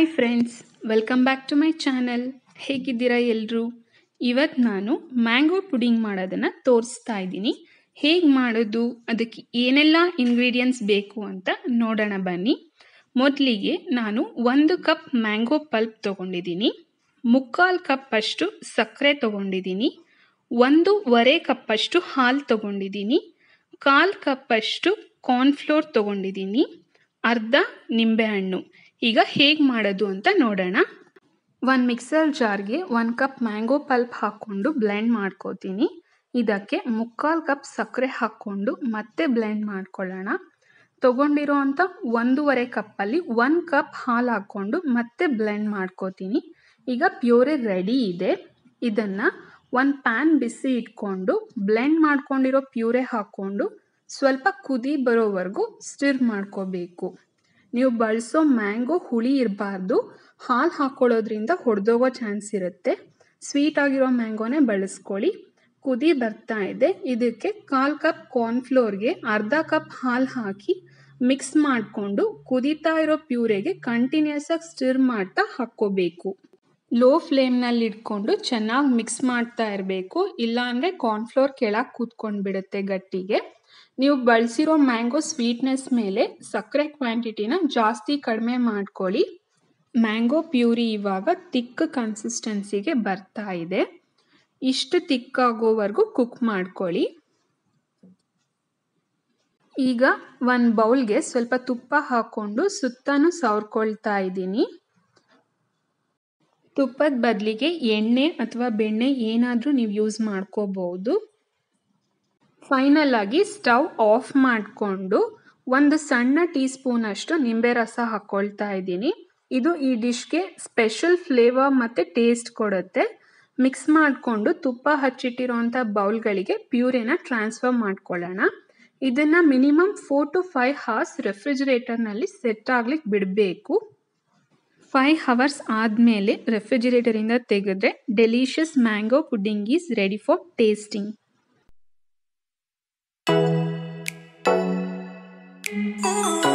hi friends welcome back to my channel ಹೇಗಿದ್ದೀರಾ ಎಲ್ಲರೂ ಇವತ್ತು ನಾನು ಮ್ಯಾಂಗೋ ಪುಡಿಂಗ್ ಮಾಡೋದನ್ನು ತೋರಿಸ್ತಾ ಇದ್ದೀನಿ ಹೇಗೆ ಮಾಡೋದು ಅದಕ್ಕೆ ಏನೆಲ್ಲ ಇಂಗ್ರೀಡಿಯೆಂಟ್ಸ್ ಬೇಕು ಅಂತ ನೋಡೋಣ ಬನ್ನಿ ಮೊದಲಿಗೆ ನಾನು ಒಂದು ಕಪ್ ಮ್ಯಾಂಗೋ ಪಲ್ಪ್ ತೊಗೊಂಡಿದ್ದೀನಿ ಮುಕ್ಕಾಲು ಅಷ್ಟು ಸಕ್ಕರೆ ತೊಗೊಂಡಿದ್ದೀನಿ ಒಂದೂವರೆ ಕಪ್ಪಷ್ಟು ಹಾಲು ತೊಗೊಂಡಿದ್ದೀನಿ ಕಾಲು ಕಪ್ಪಷ್ಟು ಕಾರ್ನ್ಫ್ಲೋರ್ ತೊಗೊಂಡಿದ್ದೀನಿ ಅರ್ಧ ನಿಂಬೆಹಣ್ಣು ಈಗ ಹೇಗೆ ಮಾಡೋದು ಅಂತ ನೋಡೋಣ ಒಂದು ಮಿಕ್ಸರ್ ಜಾರ್ಗೆ ಒಂದು ಕಪ್ ಮ್ಯಾಂಗೋ ಪಲ್ಪ್ ಹಾಕ್ಕೊಂಡು ಬ್ಲೆಂಡ್ ಮಾಡ್ಕೋತೀನಿ ಇದಕ್ಕೆ ಮುಕ್ಕಾಲು ಕಪ್ ಸಕ್ಕರೆ ಹಾಕ್ಕೊಂಡು ಮತ್ತೆ ಬ್ಲೆಂಡ್ ಮಾಡ್ಕೊಳ್ಳೋಣ ತೊಗೊಂಡಿರೋ ಅಂಥ ಒಂದೂವರೆ ಕಪ್ಪಲ್ಲಿ ಒಂದು ಕಪ್ ಹಾಲು ಹಾಕ್ಕೊಂಡು ಮತ್ತೆ ಬ್ಲೆಂಡ್ ಮಾಡ್ಕೋತೀನಿ ಈಗ ಪ್ಯೂರೆ ರೆಡಿ ಇದೆ ಇದನ್ನು ಒಂದು ಪ್ಯಾನ್ ಬಿಸಿ ಇಟ್ಕೊಂಡು ಬ್ಲೆಂಡ್ ಮಾಡ್ಕೊಂಡಿರೋ ಪ್ಯೂರೆ ಹಾಕ್ಕೊಂಡು ಸ್ವಲ್ಪ ಕುದಿ ಬರೋವರೆಗೂ ಸ್ಟಿರ್ ಮಾಡ್ಕೋಬೇಕು ನೀವು ಬಳಸೋ ಮ್ಯಾಂಗೋ ಹುಳಿ ಇರಬಾರ್ದು ಹಾಲು ಹಾಕ್ಕೊಳ್ಳೋದ್ರಿಂದ ಹೊಡೆದೋಗೋ ಚಾನ್ಸ್ ಇರುತ್ತೆ ಸ್ವೀಟ್ ಆಗಿರೋ ಮ್ಯಾಂಗೋನೇ ಬಳಸ್ಕೊಳ್ಳಿ ಕುದಿ ಬರ್ತಾ ಇದೆ ಇದಕ್ಕೆ ಕಾಲು ಕಪ್ ಕಾರ್ನ್ಫ್ಲೋರ್ಗೆ ಅರ್ಧ ಕಪ್ ಹಾಲು ಹಾಕಿ ಮಿಕ್ಸ್ ಮಾಡಿಕೊಂಡು ಕುದೀತಾ ಇರೋ ಪ್ಯೂರೆಗೆ ಕಂಟಿನ್ಯೂಸ್ ಆಗಿ ಸ್ಟಿರ್ ಮಾಡ್ತಾ ಹಾಕ್ಕೋಬೇಕು ಲೋ ಫ್ಲೇಮ್ನಲ್ಲಿ ಇಟ್ಕೊಂಡು ಚೆನ್ನಾಗಿ ಮಿಕ್ಸ್ ಮಾಡ್ತಾ ಇರಬೇಕು ಇಲ್ಲಾಂದರೆ ಕಾರ್ನ್ಫ್ಲೋರ್ ಕೆಳಗೆ ಕೂತ್ಕೊಂಡು ಬಿಡುತ್ತೆ ಗಟ್ಟಿಗೆ ನೀವು ಬಳಸಿರೋ ಮ್ಯಾಂಗೋ ಸ್ವೀಟ್ನೆಸ್ ಮೇಲೆ ಸಕ್ಕರೆ ಕ್ವಾಂಟಿಟಿನ ಜಾಸ್ತಿ ಕಡಿಮೆ ಮಾಡ್ಕೊಳ್ಳಿ ಮ್ಯಾಂಗೋ ಪ್ಯೂರಿ ಇವಾಗ ತಿಕ್ಕ ಕನ್ಸಿಸ್ಟೆನ್ಸಿಗೆ ಬರ್ತಾ ಇದೆ ಇಷ್ಟು ತಿಕ್ಕಾಗೋವರೆಗೂ ಕುಕ್ ಮಾಡ್ಕೊಳ್ಳಿ ಈಗ ಒಂದು ಬೌಲ್ಗೆ ಸ್ವಲ್ಪ ತುಪ್ಪ ಹಾಕ್ಕೊಂಡು ಸುತ್ತನೂ ಸವ್ರ್ಕೊಳ್ತಾ ಇದ್ದೀನಿ ತುಪ್ಪದ ಬದಲಿಗೆ ಎಣ್ಣೆ ಅಥವಾ ಬೆಣ್ಣೆ ಏನಾದರೂ ನೀವು ಯೂಸ್ ಮಾಡ್ಕೋಬಹುದು ಫೈನಲ್ ಆಗಿ ಸ್ಟವ್ ಆಫ್ ಮಾಡಿಕೊಂಡು ಒಂದು ಸಣ್ಣ ಟೀ ಸ್ಪೂನ್ ಅಷ್ಟು ನಿಂಬೆ ರಸ ಹಾಕೊಳ್ತಾ ಇದ್ದೀನಿ ಇದು ಈ ಡಿಶ್ಗೆ ಸ್ಪೆಷಲ್ ಫ್ಲೇವರ್ ಮತ್ತು ಟೇಸ್ಟ್ ಕೊಡುತ್ತೆ ಮಿಕ್ಸ್ ಮಾಡಿಕೊಂಡು ತುಪ್ಪ ಹಚ್ಚಿಟ್ಟಿರೋಂಥ ಬೌಲ್ಗಳಿಗೆ ಪ್ಯೂರೇನ ಟ್ರಾನ್ಸ್ಫರ್ ಮಾಡ್ಕೊಳ್ಳೋಣ ಇದನ್ನು minimum four to five hours ರೆಫ್ರಿಜರೇಟರ್ನಲ್ಲಿ ಸೆಟ್ ಆಗ್ಲಿಕ್ಕೆ ಬಿಡಬೇಕು ಫೈವ್ ಹವರ್ಸ್ ಆದಮೇಲೆ ರೆಫ್ರಿಜಿರೇಟರಿಂದ ತೆಗೆದ್ರೆ delicious mango pudding is ready for tasting Oh